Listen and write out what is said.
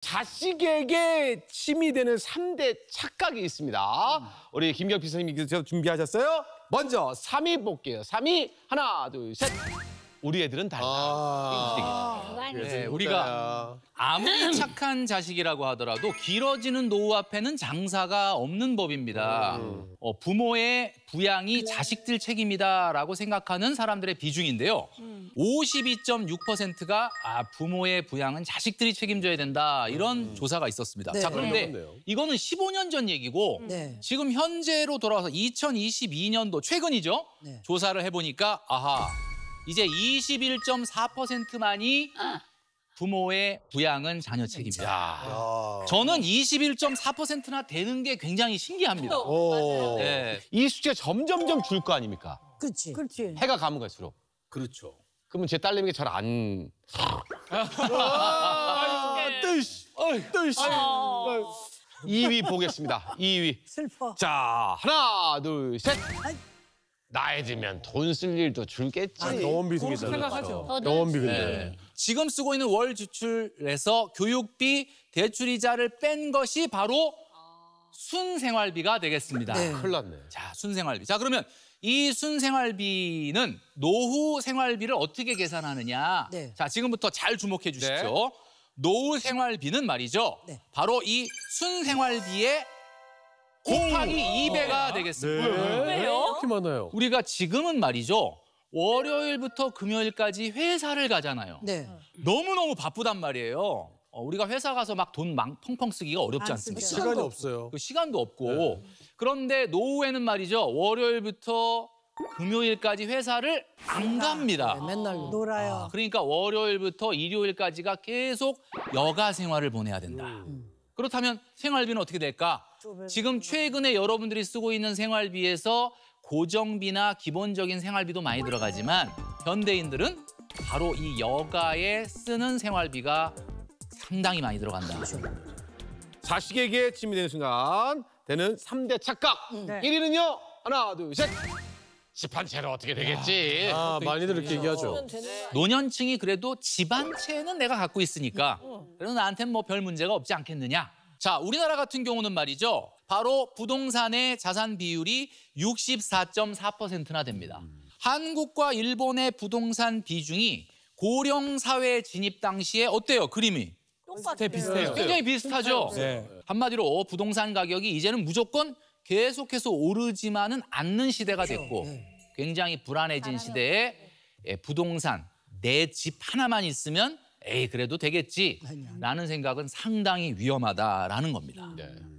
자식에게 침이 되는 삼대 착각이 있습니다. 우리 김경필 선생님께서 준비하셨어요? 먼저 3위 볼게요. 3위 하나, 둘, 셋. 우리 애들은 달라. 아, 아 네, 우리가 네. 아무리 착한 자식이라고 하더라도 길어지는 노후 앞에는 장사가 없는 법입니다. 음. 어, 부모의 부양이 자식들 책임이다라고 생각하는 사람들의 비중인데요. 음. 52.6%가 아, 부모의 부양은 자식들이 책임져야 된다 이런 음. 조사가 있었습니다. 네. 자 그런데 이거는 15년 전 얘기고 네. 지금 현재로 돌아와서 2022년도 최근이죠. 네. 조사를 해보니까 아하 이제 21.4%만이 아. 부모의 부양은 자녀 책임니다 저는 21.4%나 되는 게 굉장히 신기합니다. 오. 어, 네. 이수치 점점점 줄 거 아닙니까? 그렇지. 그렇지. 해가 가면 갈수록. 그렇죠. 그러면 제 딸내미가 잘 안. 뜨시, 뜨시. 2위 보겠습니다. 2위. 슬퍼. 자, 하나, 둘, 셋. 아이. 나이 들면 돈 쓸 일도 줄겠지. 아, 병원비 생기다. 생각하죠. 어. 병원비 근데. 네. 네. 지금 쓰고 있는 월 지출에서 교육비, 대출이자를 뺀 것이 바로 순생활비가 되겠습니다. 네. 큰일 났네. 자, 순생활비. 자, 그러면 이 순생활비는 노후 생활비를 어떻게 계산하느냐. 네. 자, 지금부터 잘 주목해 주십시오 네. 노후 생활비는 말이죠. 네. 바로 이 순생활비의 곱하기 2배가 아. 되겠습니다. 네. 왜요? 이렇게 많아요. 우리가 지금은 말이죠. 월요일부터 금요일까지 회사를 가잖아요. 네. 너무너무 바쁘단 말이에요. 어, 우리가 회사 가서 막 돈 펑펑 쓰기가 어렵지 않습니까? 시간이 없어요. 그 시간도 없고. 네. 그런데 노후에는 말이죠. 월요일부터 금요일까지 회사를 안 아, 갑니다. 네, 맨날 놀아요. 아, 그러니까 월요일부터 일요일까지가 계속 여가 생활을 보내야 된다. 음. 그렇다면 생활비는 어떻게 될까? 지금 최근에 여러분들이 쓰고 있는 생활비에서 고정비나 기본적인 생활비도 많이 들어가지만 현대인들은 바로 이 여가에 쓰는 생활비가 상당히 많이 들어간다. 자식에게 짐이 되는 순간 되는 삼대 착각. 음. 네. 1위는요. 하나, 둘, 셋. 집 한채로 어떻게 되겠지. 아, 많이들 이렇게 얘기하죠. 노년층이 그래도 집 한채는 내가 갖고 있으니까 음. 그래도 나한테는 뭐 별 문제가 없지 않겠느냐. 자, 우리나라 같은 경우는 말이죠. 바로 부동산의 자산 비율이 64.4%나 됩니다. 음. 한국과 일본의 부동산 비중이 고령 사회 진입 당시에 어때요? 그림이? 똑같아요. 비슷해요. 네, 굉장히 비슷하죠. 네. 한마디로 부동산 가격이 이제는 무조건 계속해서 오르지만은 않는 시대가 됐고 네. 굉장히 불안해진 시대에 예, 부동산 내 집 하나만 있으면 에이 그래도 되겠지라는 생각은 상당히 위험하다라는 겁니다. 네.